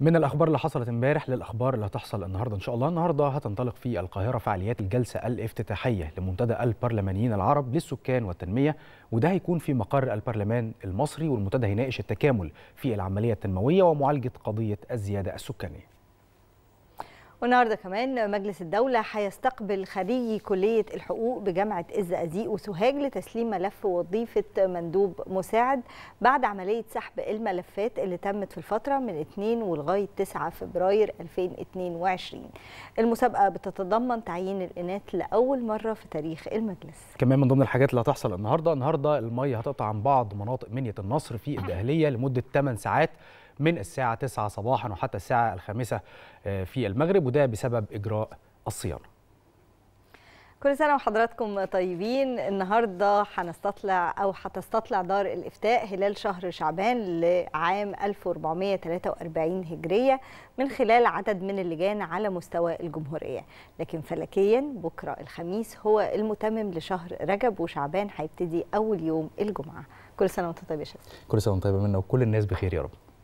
من الاخبار اللي حصلت امبارح للاخبار اللي هتحصل النهارده ان شاء الله النهارده هتنطلق في القاهره فعاليات الجلسه الافتتاحيه لمنتدى البرلمانيين العرب للسكان والتنميه وده هيكون في مقر البرلمان المصري والمنتدى هيناقش التكامل في العمليه التنمويه ومعالجه قضيه الزياده السكانيه والنهارده كمان مجلس الدولة هيستقبل خريجي كلية الحقوق بجامعة الزقازيق وسوهاج لتسليم ملف وظيفة مندوب مساعد بعد عملية سحب الملفات اللي تمت في الفترة من 2 ولغاية 9 فبراير 2022. المسابقة بتتضمن تعيين الإناث لأول مرة في تاريخ المجلس. كمان من ضمن الحاجات اللي هتحصل النهارده النهارده المية هتقطع عن بعض مناطق منية النصر في الدهلية لمدة 8 ساعات من الساعة 9 صباحا وحتى الساعة الخامسة آه، في المغرب وده بسبب إجراء الصيانة كل سنه وحضراتكم طيبين النهارده هنستطلع او هتستطلع دار الافتاء هلال شهر شعبان لعام 1443 هجريه من خلال عدد من اللجان على مستوى الجمهوريه لكن فلكيا بكره الخميس هو المتمم لشهر رجب وشعبان هيبتدي اول يوم الجمعه كل سنه وانت طيب يا شباب كل سنه وانت طيبه منا وكل الناس بخير يا رب